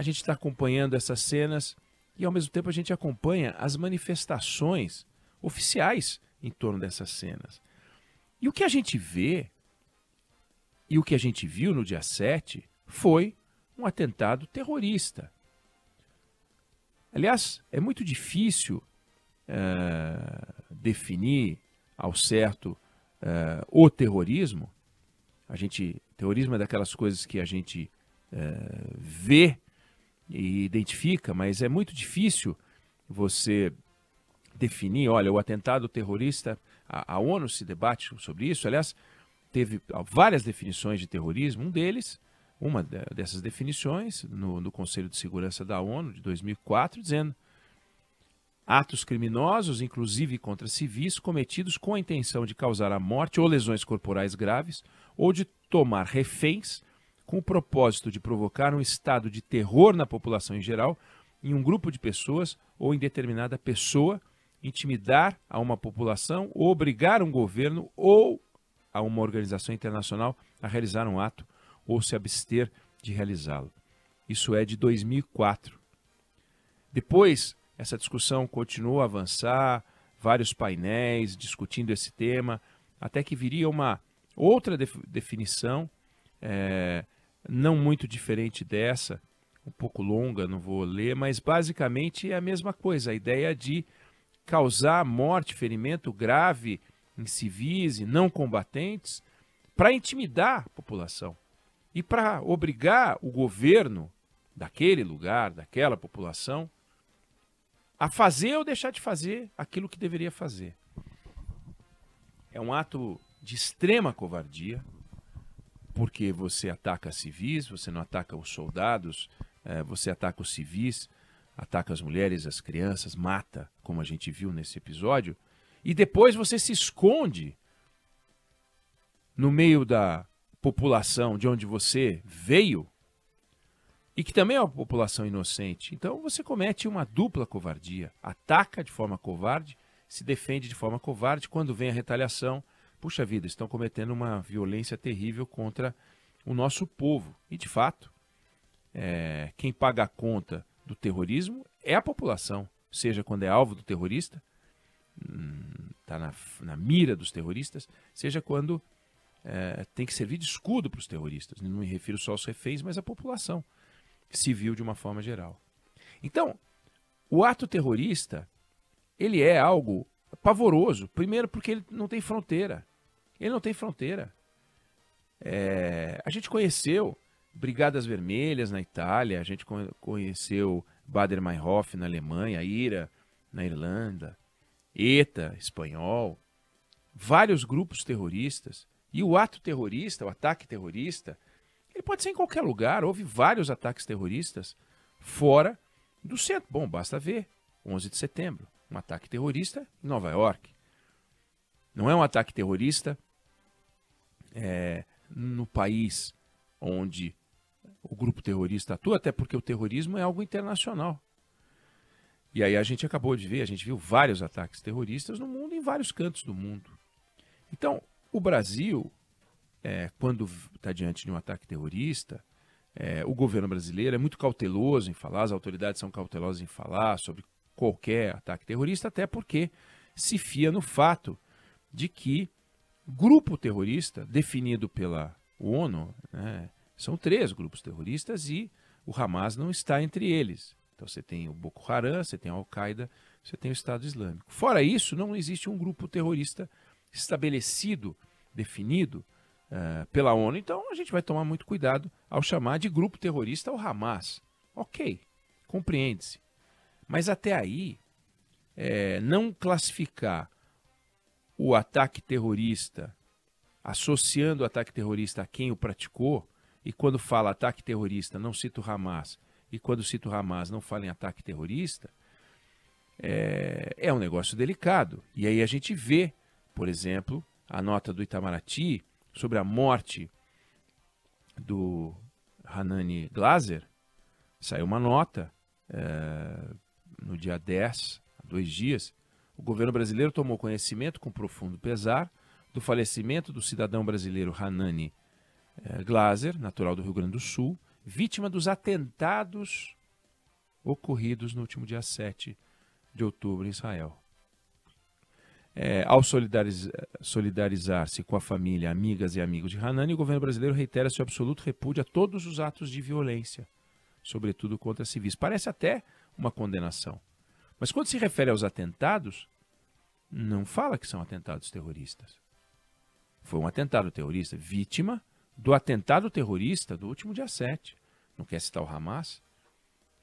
a gente está acompanhando essas cenas e, ao mesmo tempo, a gente acompanha as manifestações oficiais em torno dessas cenas. E o que a gente vê e o que a gente viu no dia 7 foi um atentado terrorista. Aliás, é muito difícil uh, definir ao certo uh, o terrorismo. A gente, terrorismo é daquelas coisas que a gente uh, vê e identifica, mas é muito difícil você definir, olha, o atentado terrorista, a, a ONU se debate sobre isso, aliás, teve várias definições de terrorismo, um deles, uma dessas definições, no, no Conselho de Segurança da ONU de 2004, dizendo atos criminosos, inclusive contra civis, cometidos com a intenção de causar a morte ou lesões corporais graves, ou de tomar reféns com o propósito de provocar um estado de terror na população em geral, em um grupo de pessoas ou em determinada pessoa, intimidar a uma população, obrigar um governo ou a uma organização internacional a realizar um ato ou se abster de realizá-lo. Isso é de 2004. Depois, essa discussão continuou a avançar, vários painéis discutindo esse tema, até que viria uma outra definição é, não muito diferente dessa, um pouco longa, não vou ler, mas basicamente é a mesma coisa, a ideia de causar morte, ferimento grave em civis e não combatentes para intimidar a população e para obrigar o governo daquele lugar, daquela população, a fazer ou deixar de fazer aquilo que deveria fazer. É um ato de extrema covardia, porque você ataca civis, você não ataca os soldados, é, você ataca os civis, ataca as mulheres, as crianças, mata, como a gente viu nesse episódio, e depois você se esconde no meio da população de onde você veio e que também é uma população inocente. Então você comete uma dupla covardia, ataca de forma covarde, se defende de forma covarde, quando vem a retaliação, puxa vida, estão cometendo uma violência terrível contra o nosso povo. E de fato, é, quem paga a conta do terrorismo é a população, seja quando é alvo do terrorista, está hum, na, na, mira dos terroristas, seja quando é, tem que servir de escudo para os terroristas. Não me refiro só aos reféns, mas à população civil de uma forma geral. Então, o ato terrorista ele é algo pavoroso. Primeiro, porque ele não tem fronteira. Ele não tem fronteira. É, a gente conheceu Brigadas Vermelhas na Itália, a gente conheceu Bader-Meinhof na Alemanha, IRA na Irlanda, ETA espanhol, vários grupos terroristas. E o ato terrorista, o ataque terrorista, ele pode ser em qualquer lugar. Houve vários ataques terroristas fora do centro. Bom, basta ver. 11 de setembro, um ataque terrorista em Nova York. Não é um ataque terrorista é, no país onde o grupo terrorista atua, até porque o terrorismo é algo internacional. E aí a gente acabou de ver, a gente viu vários ataques terroristas no mundo, em vários cantos do mundo. Então, o Brasil, é, quando está diante de um ataque terrorista, é, o governo brasileiro é muito cauteloso em falar, as autoridades são cautelosas em falar sobre qualquer ataque terrorista, até porque se fia no fato de que grupo terrorista definido pela ONU, né, são três grupos terroristas e o Hamas não está entre eles. Então você tem o Boko Haram, você tem a Al-Qaeda, você tem o Estado Islâmico. Fora isso, não existe um grupo terrorista estabelecido, definido uh, pela ONU. Então a gente vai tomar muito cuidado ao chamar de grupo terrorista o Hamas. Ok, compreende-se. Mas até aí, é, não classificar o ataque terrorista, associando o ataque terrorista a quem o praticou, e quando fala ataque terrorista não cita o Hamas, e quando cita o Hamas não fala em ataque terrorista, é, é um negócio delicado. E aí a gente vê, por exemplo, a nota do Itamaraty sobre a morte do Hanani Glaser, saiu uma nota é, no dia 10, há dois dias, o governo brasileiro tomou conhecimento com profundo pesar do falecimento do cidadão brasileiro Hanani eh, Glaser, natural do Rio Grande do Sul, vítima dos atentados ocorridos no último dia 7 de outubro em Israel. É, ao solidarizar-se com a família, amigas e amigos de Hanani, o governo brasileiro reitera seu absoluto repúdio a todos os atos de violência, sobretudo contra civis. Parece até uma condenação. Mas quando se refere aos atentados, não fala que são atentados terroristas. Foi um atentado terrorista vítima do atentado terrorista do último dia 7. Não quer citar o Hamas?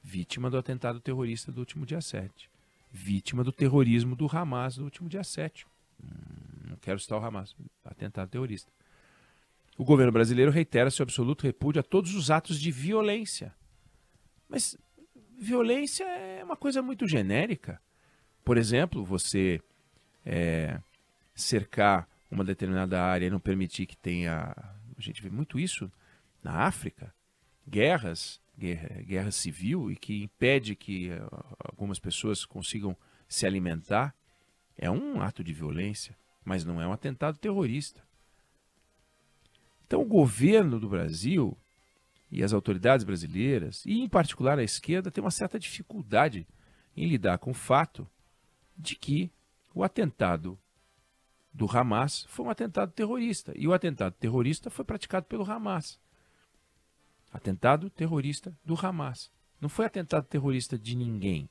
Vítima do atentado terrorista do último dia 7. Vítima do terrorismo do Hamas do último dia 7. Hum, não quero citar o Hamas. Atentado terrorista. O governo brasileiro reitera seu absoluto repúdio a todos os atos de violência. Mas violência é uma coisa muito genérica. Por exemplo, você é, cercar uma determinada área e não permitir que tenha. A gente vê muito isso na África guerras, guerra, guerra civil e que impede que eh, algumas pessoas consigam se alimentar. É um ato de violência, mas não é um atentado terrorista. Então, o governo do Brasil e as autoridades brasileiras, e em particular a esquerda, têm uma certa dificuldade em lidar com o fato de que o atentado do Hamas foi um atentado terrorista. E o atentado terrorista foi praticado pelo Hamas. Atentado terrorista do Hamas. Não foi atentado terrorista de ninguém.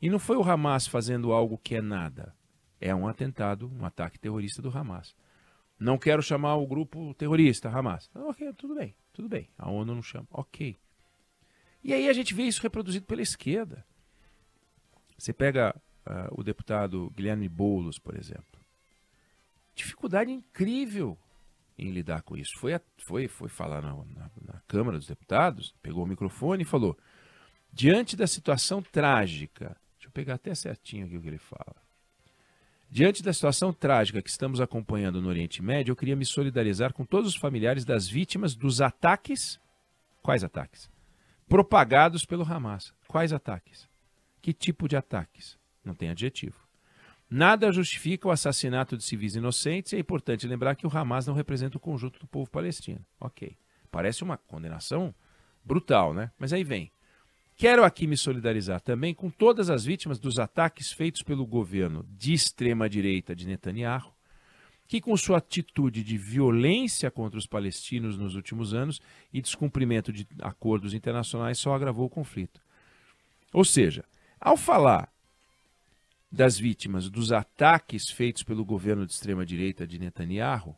E não foi o Hamas fazendo algo que é nada. É um atentado, um ataque terrorista do Hamas. Não quero chamar o grupo terrorista, Hamas. ok, tudo bem, tudo bem. A ONU não chama. Ok. E aí a gente vê isso reproduzido pela esquerda. Você pega uh, o deputado Guilherme Boulos, por exemplo. Dificuldade incrível em lidar com isso. Foi, a, foi, foi falar na, na, na Câmara dos Deputados, pegou o microfone e falou: diante da situação trágica, deixa eu pegar até certinho aqui o que ele fala. Diante da situação trágica que estamos acompanhando no Oriente Médio, eu queria me solidarizar com todos os familiares das vítimas dos ataques. Quais ataques? Propagados pelo Hamas. Quais ataques? Que tipo de ataques? Não tem adjetivo. Nada justifica o assassinato de civis inocentes e é importante lembrar que o Hamas não representa o conjunto do povo palestino. Ok. Parece uma condenação brutal, né? Mas aí vem. Quero aqui me solidarizar também com todas as vítimas dos ataques feitos pelo governo de extrema direita de Netanyahu, que com sua atitude de violência contra os palestinos nos últimos anos e descumprimento de acordos internacionais só agravou o conflito. Ou seja, ao falar das vítimas dos ataques feitos pelo governo de extrema direita de Netanyahu,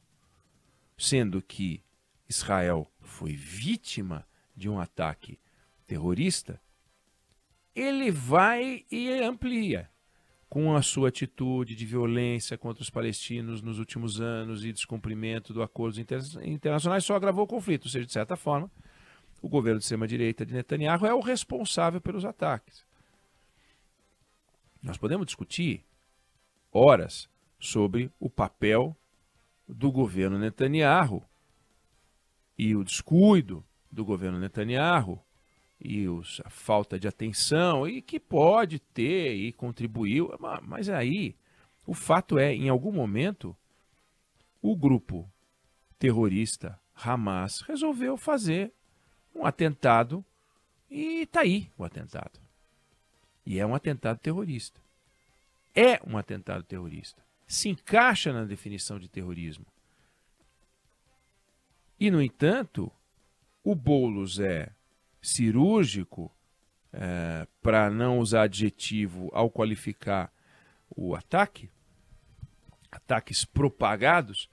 sendo que Israel foi vítima de um ataque terrorista, ele vai e amplia com a sua atitude de violência contra os palestinos nos últimos anos e descumprimento do acordos inter internacionais só agravou o conflito, ou seja, de certa forma, o governo de extrema-direita de Netanyahu é o responsável pelos ataques. Nós podemos discutir horas sobre o papel do governo Netanyahu e o descuido do governo Netanyahu e os, a falta de atenção, e que pode ter e contribuiu, mas aí o fato é, em algum momento, o grupo terrorista Hamas resolveu fazer um atentado e está aí o atentado. E é um atentado terrorista. É um atentado terrorista. Se encaixa na definição de terrorismo. E, no entanto, o Boulos é cirúrgico, é, para não usar adjetivo ao qualificar o ataque, ataques propagados,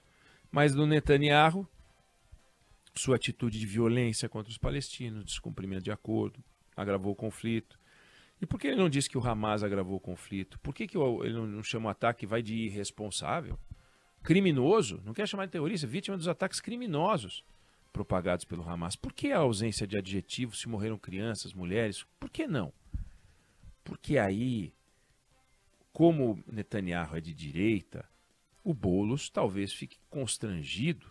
mas do Netanyahu, sua atitude de violência contra os palestinos, descumprimento de acordo, agravou o conflito. E por que ele não disse que o Hamas agravou o conflito? Por que, que ele não chama o ataque vai de irresponsável? Criminoso? Não quer chamar de terrorista, vítima dos ataques criminosos propagados pelo Hamas. Por que a ausência de adjetivos se morreram crianças, mulheres? Por que não? Porque aí, como Netanyahu é de direita, o Boulos talvez fique constrangido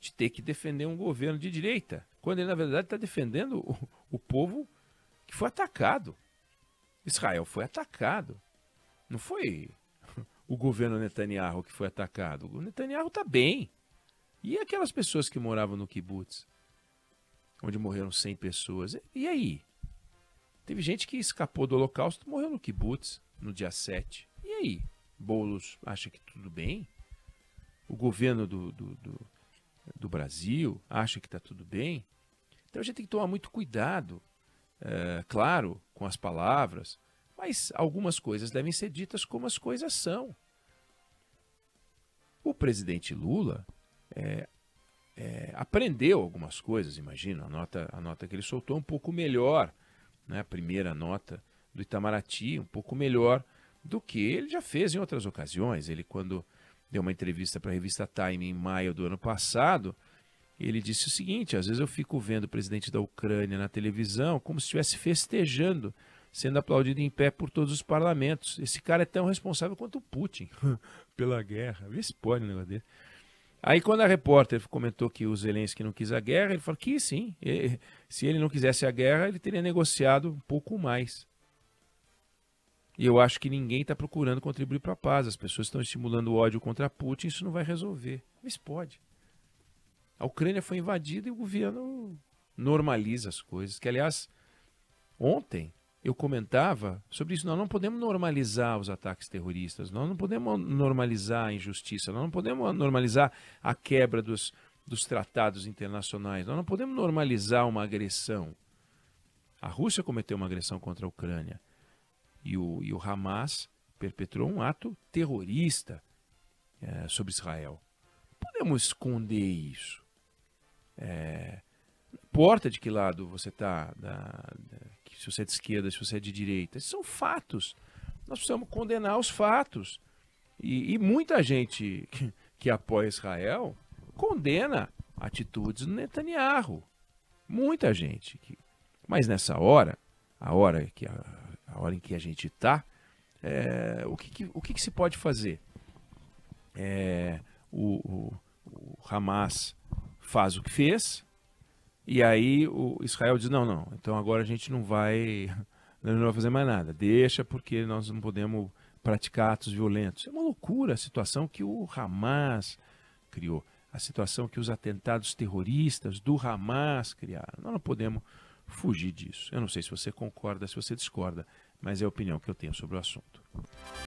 de ter que defender um governo de direita, quando ele, na verdade, está defendendo o, o povo que foi atacado. Israel foi atacado. Não foi o governo Netanyahu que foi atacado. O Netanyahu está bem. E aquelas pessoas que moravam no kibutz, onde morreram 100 pessoas? E aí? Teve gente que escapou do holocausto, morreu no kibutz no dia 7. E aí? Boulos acha que tudo bem? O governo do, do, do, do Brasil acha que está tudo bem? Então a gente tem que tomar muito cuidado, é, claro, com as palavras, mas algumas coisas devem ser ditas como as coisas são. O presidente Lula é, é, aprendeu algumas coisas, imagina. A nota, a nota que ele soltou é um pouco melhor, né? a primeira nota do Itamaraty, um pouco melhor do que ele já fez em outras ocasiões. Ele, quando deu uma entrevista para a revista Time em maio do ano passado, ele disse o seguinte: às vezes eu fico vendo o presidente da Ucrânia na televisão como se estivesse festejando, sendo aplaudido em pé por todos os parlamentos. Esse cara é tão responsável quanto o Putin pela guerra. Vê se pode um negócio dele. Aí quando a repórter comentou que o Zelensky não quis a guerra, ele falou que sim, ele, se ele não quisesse a guerra, ele teria negociado um pouco mais. E eu acho que ninguém está procurando contribuir para a paz. As pessoas estão estimulando o ódio contra Putin, isso não vai resolver. Mas pode. A Ucrânia foi invadida e o governo normaliza as coisas. Que, aliás, ontem eu comentava sobre isso. Nós não podemos normalizar os ataques terroristas, nós não podemos normalizar a injustiça, nós não podemos normalizar a quebra dos, dos tratados internacionais, nós não podemos normalizar uma agressão. A Rússia cometeu uma agressão contra a Ucrânia e o, e o Hamas perpetrou um ato terrorista é, sobre Israel. Podemos esconder isso. É, não importa de que lado você está se você é de esquerda, se você é de direita. Esses são fatos. Nós precisamos condenar os fatos. E, e muita gente que, que apoia Israel condena atitudes do Netanyahu. Muita gente. Que... Mas nessa hora, a hora, que, a, a hora em que a gente está, é, o, que, que o que, que, se pode fazer? É, o, o, o Hamas faz o que fez, e aí o Israel diz: não, não, então agora a gente não vai, não vai fazer mais nada, deixa porque nós não podemos praticar atos violentos. É uma loucura a situação que o Hamas criou, a situação que os atentados terroristas do Hamas criaram. Nós não podemos fugir disso. Eu não sei se você concorda, se você discorda, mas é a opinião que eu tenho sobre o assunto.